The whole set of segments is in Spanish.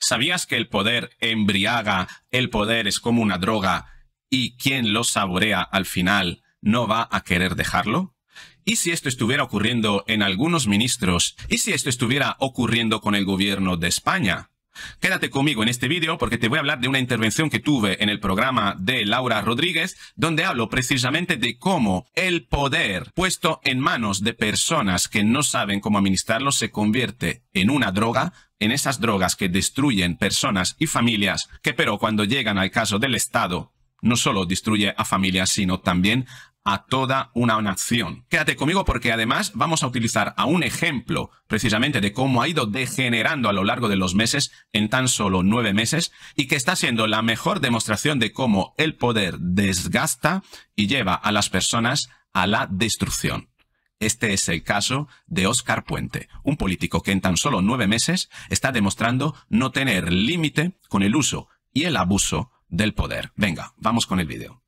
¿Sabías que el poder embriaga, el poder es como una droga y quien lo saborea al final no va a querer dejarlo? ¿Y si esto estuviera ocurriendo en algunos ministros? ¿Y si esto estuviera ocurriendo con el gobierno de España? Quédate conmigo en este vídeo porque te voy a hablar de una intervención que tuve en el programa de Laura Rodríguez, donde hablo precisamente de cómo el poder puesto en manos de personas que no saben cómo administrarlo se convierte en una droga, en esas drogas que destruyen personas y familias, que pero cuando llegan al caso del Estado, no solo destruye a familias, sino también a toda una nación. Quédate conmigo porque además vamos a utilizar a un ejemplo precisamente de cómo ha ido degenerando a lo largo de los meses, en tan solo nueve meses, y que está siendo la mejor demostración de cómo el poder desgasta y lleva a las personas a la destrucción. Este es el caso de Oscar Puente, un político que en tan solo nueve meses está demostrando no tener límite con el uso y el abuso del poder. Venga, vamos con el vídeo.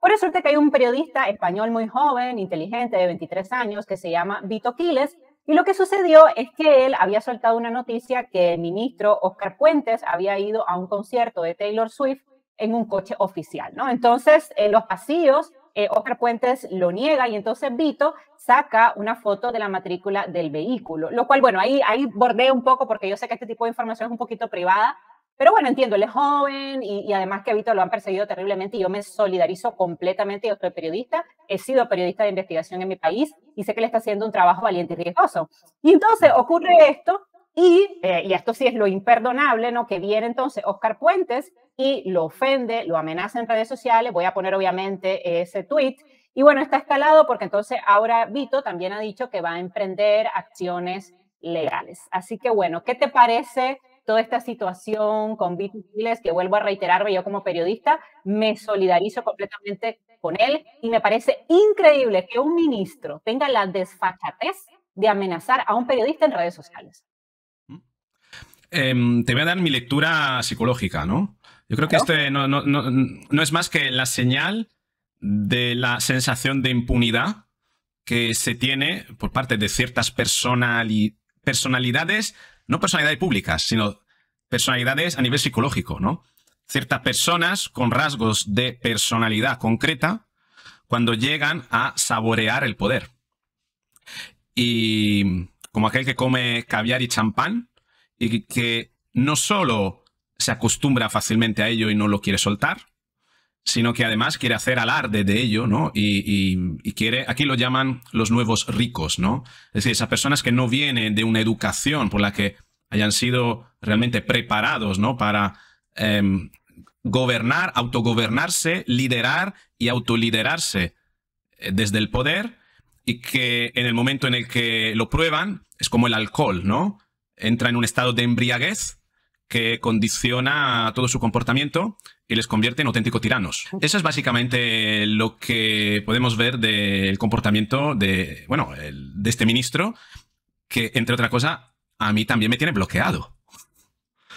Por suerte que hay un periodista español muy joven, inteligente, de 23 años, que se llama Vito Quiles, y lo que sucedió es que él había soltado una noticia que el ministro Oscar Puentes había ido a un concierto de Taylor Swift en un coche oficial, ¿no? Entonces, en los pasillos, Oscar eh, Puentes lo niega y entonces Vito saca una foto de la matrícula del vehículo, lo cual, bueno, ahí, ahí bordeo un poco porque yo sé que este tipo de información es un poquito privada, pero bueno, entiendo, él es joven y, además que Vito lo han perseguido terriblemente y yo me solidarizo completamente. Yo soy periodista, he sido periodista de investigación en mi país y sé que le está haciendo un trabajo valiente y riesgoso. Y entonces ocurre esto y, eh, esto sí es lo imperdonable, ¿no? Que viene entonces Oscar Puentes y lo ofende, lo amenaza en redes sociales. Voy a poner obviamente ese tweet. Y bueno, está escalado porque entonces ahora Vito también ha dicho que va a emprender acciones legales. Así que bueno, ¿qué te parece? toda esta situación con Vitus que vuelvo a reiterar yo como periodista, me solidarizo completamente con él y me parece increíble que un ministro tenga la desfachatez de amenazar a un periodista en redes sociales. Mm. Em, te voy a dar mi lectura psicológica, ¿no? Yo creo que esto no, es más que la señal de la sensación de impunidad que se tiene por parte de ciertas personalidades no personalidades públicas, sino personalidades a nivel psicológico, ¿no? Ciertas personas con rasgos de personalidad concreta cuando llegan a saborear el poder. Y como aquel que come caviar y champán y que no solo se acostumbra fácilmente a ello y no lo quiere soltar, sino que además quiere hacer alarde de ello, ¿no? Y, quiere, aquí lo llaman los nuevos ricos, ¿no? Es decir, esas personas que no vienen de una educación por la que hayan sido realmente preparados, ¿no? Para em, gobernar, autogobernarse, liderar y autoliderarse eh, desde el poder y que en el momento en el que lo prueban es como el alcohol, ¿no? Entra en un estado de embriaguez que condiciona todo su comportamiento y les convierte en auténticos tiranos. Eso es básicamente lo que podemos ver del comportamiento de, bueno, de este ministro, que entre otra cosa, a mí también me tiene bloqueado.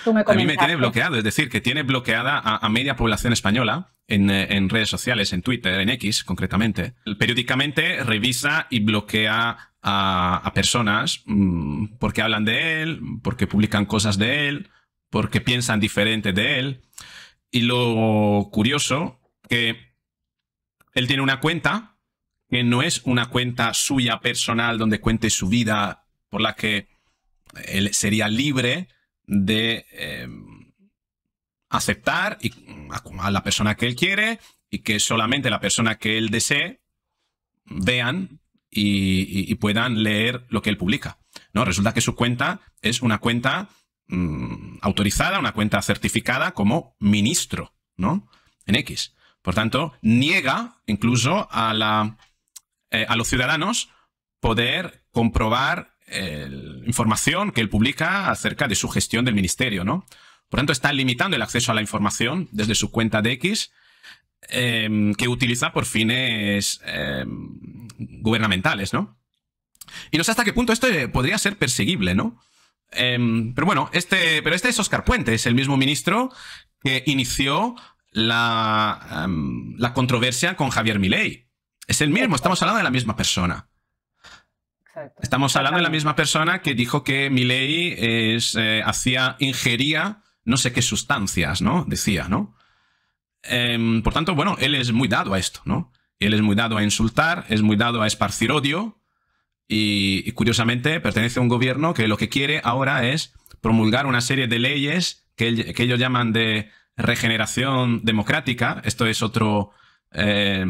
a mí me tiene bloqueado, es decir, que tiene bloqueada a, media población española eh, en, redes sociales, en Twitter, en X concretamente. Periódicamente revisa y bloquea a, personas mm, porque hablan de él, porque publican cosas de él, porque piensan diferente de él. Y lo curioso, que él tiene una cuenta que no es una cuenta suya personal donde cuente su vida por la que él sería libre de eh, aceptar mm, a, la persona que él quiere y que solamente la persona que él desee vean y, y, puedan leer lo que él publica. ¿no? Resulta que su cuenta es una cuenta Mm, autorizada, una cuenta certificada como ministro, ¿no? En X. Por tanto, niega incluso a, la, eh, a los ciudadanos poder comprobar información que él publica acerca de su gestión del ministerio, ¿no? Por tanto, está limitando el acceso a la información desde su cuenta de X em, que utiliza por fines em, gubernamentales, ¿no? Y no sé hasta qué punto esto eh, podría ser perseguible, ¿no? Em, pero bueno, este, pero este es Oscar Puente, es el mismo ministro que inició la, em, la controversia con Javier Milei. Es el mismo, estamos hablando de la misma persona. Estamos hablando de la misma persona que dijo que Milei es, eh, hacía, ingería no sé qué sustancias, ¿no? Decía, ¿no? Em, por tanto, bueno, él es muy dado a esto, ¿no? Él es muy dado a insultar, es muy dado a esparcir odio, y, curiosamente pertenece a un gobierno que lo que quiere ahora es promulgar una serie de leyes que, ellos llaman de regeneración democrática. Esto es otro eh,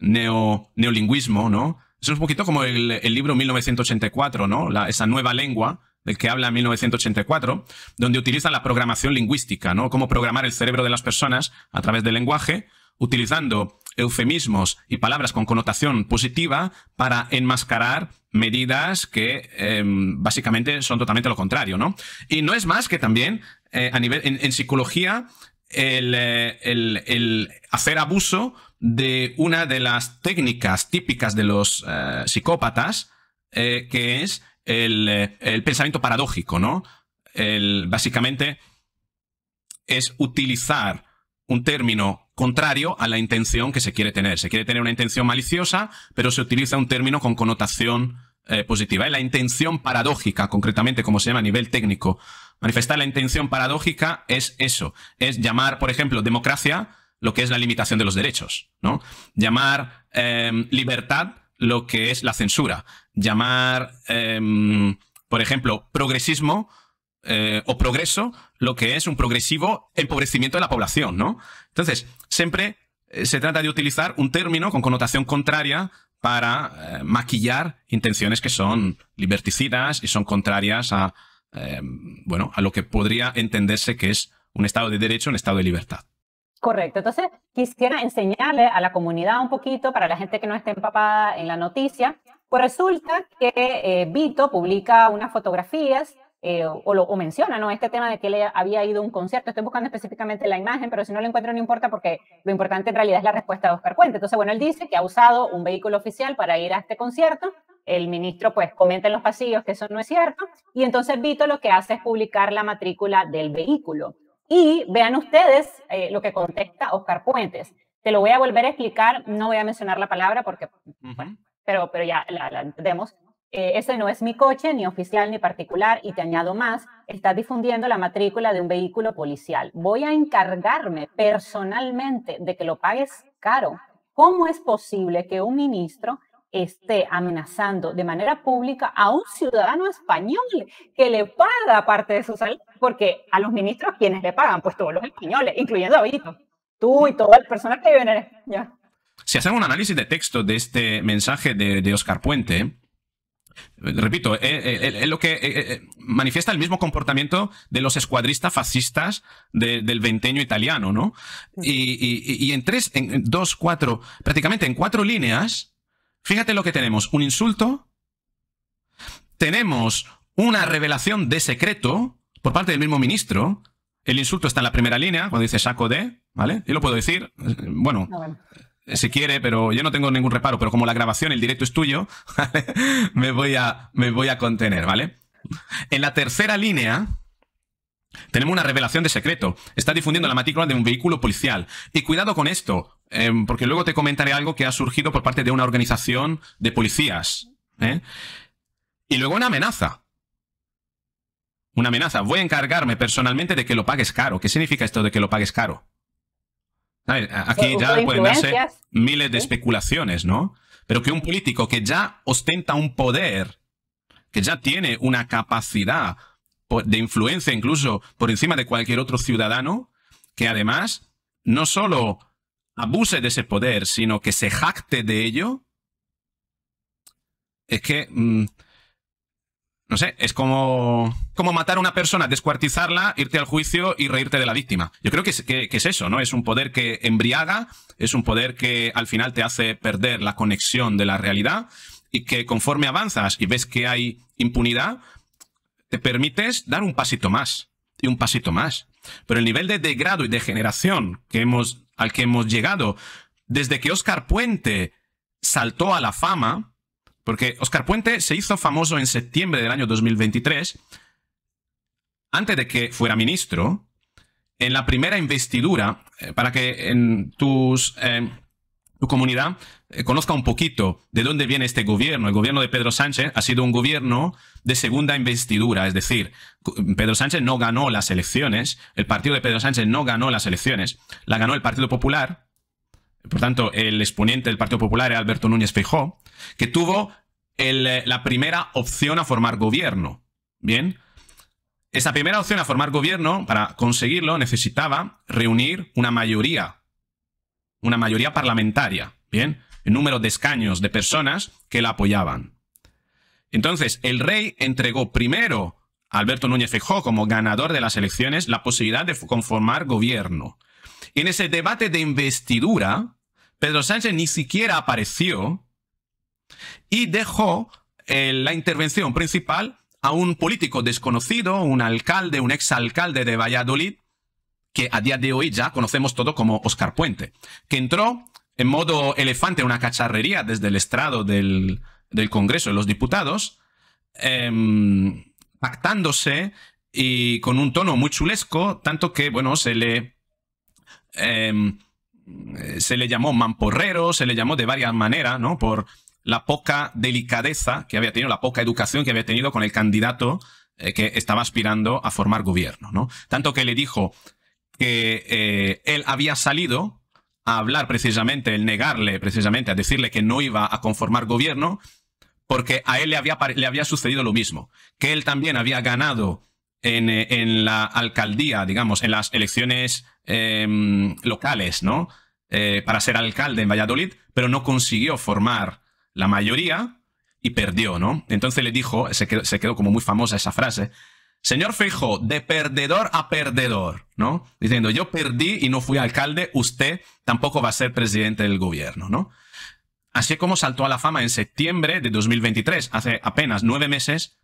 neo, neolingüismo, ¿no? es un poquito como el, libro 1984, ¿no? esa nueva lengua del que habla 1984, donde utiliza la programación lingüística, ¿no? Cómo programar el cerebro de las personas a través del lenguaje, utilizando eufemismos y palabras con connotación positiva para enmascarar medidas que em, básicamente son totalmente lo contrario, ¿no? Y no es más que también eh, a nivel en, psicología eh, el, hacer abuso de una de las técnicas típicas de los eh, psicópatas, que es el, pensamiento paradójico, ¿no? básicamente es utilizar un término contrario a la intención que se quiere tener. Se quiere tener una intención maliciosa, pero se utiliza un término con connotación eh, positiva. Es la intención paradójica, concretamente como se llama a nivel técnico. Manifestar la intención paradójica es eso, es llamar, por ejemplo, democracia lo que es la limitación de los derechos, ¿no? Llamar em, libertad lo que es la censura, llamar, em, por ejemplo, progresismo eh, o progreso lo que es un progresivo empobrecimiento de la población, ¿no? Entonces, siempre eh, se trata de utilizar un término con connotación contraria para eh, maquillar intenciones que son liberticidas y son contrarias a, bueno, a lo que podría entenderse que es un Estado de derecho, un Estado de libertad. Correcto. Entonces, quisiera enseñarle a la comunidad un poquito, para la gente que no esté empapada en la noticia, pues resulta que Vito publica unas fotografías eh, o, lo, menciona, ¿no? Este tema de que le había ido a un concierto. Estoy buscando específicamente la imagen, pero si no lo encuentro no importa porque lo importante en realidad es la respuesta de Oscar Puente Entonces, bueno, él dice que ha usado un vehículo oficial para ir a este concierto. El ministro, pues, comenta en los pasillos que eso no es cierto. Y entonces Vito lo que hace es publicar la matrícula del vehículo. Y vean ustedes eh, lo que contesta Oscar Puentes. Te lo voy a volver a explicar, no voy a mencionar la palabra porque, pero, pero ya la, la entendemos. Eh, ese no es mi coche, ni oficial ni particular, y te añado más, estás difundiendo la matrícula de un vehículo policial. Voy a encargarme personalmente de que lo pagues caro. ¿Cómo es posible que un ministro esté amenazando de manera pública a un ciudadano español que le paga parte de su salario, porque a los ministros quienes le pagan, pues todos los españoles, incluyendo a Vito, tú y todas las personas que viven en Si hacemos un análisis de texto de este mensaje de, de Oscar Puente, Repito, es eh, eh, eh, lo que manifiesta el mismo comportamiento de los escuadristas fascistas del veinteño italiano, ¿no? Y, en tres, en dos, cuatro, prácticamente en cuatro líneas, fíjate lo que tenemos. Un insulto, tenemos una revelación de secreto por parte del mismo ministro. El insulto está en la primera línea, cuando dice saco de, ¿vale? Yo lo puedo decir, bueno. Ah, si quiere, pero yo no tengo ningún reparo, pero como la grabación, el directo es tuyo, me, voy a, me voy a contener, ¿vale? En la tercera línea, tenemos una revelación de secreto. Está difundiendo la matrícula de un vehículo policial. Y cuidado con esto, eh, porque luego te comentaré algo que ha surgido por parte de una organización de policías. ¿eh? Y luego una amenaza. Una amenaza. Voy a encargarme personalmente de que lo pagues caro. ¿Qué significa esto de que lo pagues caro? Ah, eh, aquí ya pueden darse miles de especulaciones, ¿no? Pero que un político que ya ostenta un poder, que ya tiene una capacidad de influencia incluso por encima de cualquier otro ciudadano, que además no solo abuse de ese poder, sino que se jacte de ello, es que... Mm, no sé, es como, como matar a una persona, descuartizarla, irte al juicio y reírte de la víctima. Yo creo que es, eso, ¿no? Es un poder que embriaga, es un poder que al final te hace perder la conexión de la realidad y que conforme avanzas y ves que hay impunidad, te permites dar un pasito más y un pasito más. Pero el nivel de degrado y degeneración que hemos, al que hemos llegado desde que Oscar Puente saltó a la fama, porque Oscar Puente se hizo famoso en septiembre del año 2023, antes de que fuera ministro, en la primera investidura, eh, para que em, tu comunidad eh, conozca un poquito de dónde viene este gobierno. El gobierno de Pedro Sánchez ha sido un gobierno de segunda investidura, es decir, Pedro Sánchez no ganó las elecciones, el partido de Pedro Sánchez no ganó las elecciones, la ganó el Partido Popular, por tanto, el exponente del Partido Popular era Alberto Núñez Feijó, que tuvo eh, la primera opción a formar gobierno. Bien. Esa primera opción a formar gobierno, para conseguirlo, necesitaba reunir una mayoría, una mayoría parlamentaria, ¿bien? El número de escaños de personas que la apoyaban. Entonces, el rey entregó primero a Alberto Núñez Fejó... como ganador de las elecciones la posibilidad de conformar gobierno. Y en ese debate de investidura, Pedro Sánchez ni siquiera apareció y dejó eh, la intervención principal a un político desconocido, un alcalde, un exalcalde de Valladolid, que a día de hoy ya conocemos todo como Oscar Puente, que entró en modo elefante una cacharrería desde el estrado del, Congreso de los Diputados, em, pactándose y con un tono muy chulesco, tanto que, bueno, se le... Em, se le llamó mamporrero, se le llamó de varias maneras, ¿no? Por la poca delicadeza que había tenido, la poca educación que había tenido con el candidato eh, que estaba aspirando a formar gobierno. ¿no? Tanto que le dijo que eh, él había salido a hablar precisamente, el negarle precisamente, a decirle que no iba a conformar gobierno, porque a él le había, le había sucedido lo mismo, que él también había ganado en, eh, la alcaldía, digamos, en las elecciones em, locales, ¿no? para ser alcalde en Valladolid, pero no consiguió formar la mayoría y perdió, ¿no? Entonces le dijo, se quedó, como muy famosa esa frase, Señor feijo de perdedor a perdedor, ¿no? Diciendo, yo perdí y no fui alcalde, usted tampoco va a ser presidente del gobierno, ¿no? Así como saltó a la fama en septiembre de 2023, hace apenas nueve meses,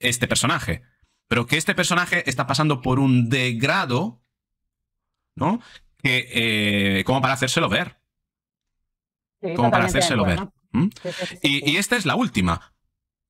este personaje. Pero que este personaje está pasando por un degrado, ¿no? Que, eh, como para hacérselo ver. como para hacérselo ver. ¿Mm? Y, esta es la última,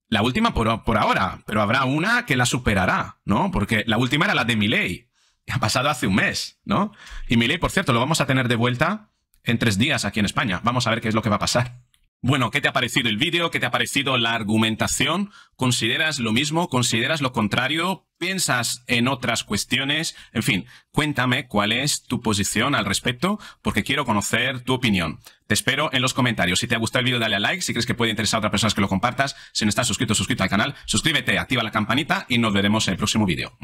la última por, por, ahora, pero habrá una que la superará, ¿no? Porque la última era la de Miley. Ha pasado hace un mes, ¿no? Y Miley, por cierto, lo vamos a tener de vuelta en tres días aquí en España. Vamos a ver qué es lo que va a pasar. Bueno, ¿qué te ha parecido el vídeo? ¿Qué te ha parecido la argumentación? ¿Consideras lo mismo? ¿Consideras lo contrario? ¿Piensas en otras cuestiones? En fin, cuéntame cuál es tu posición al respecto porque quiero conocer tu opinión. Te espero en los comentarios. Si te ha gustado el vídeo, dale a like. Si crees que puede interesar a otras personas que lo compartas. Si no estás suscrito, suscríbete al canal. Suscríbete, activa la campanita y nos veremos en el próximo vídeo.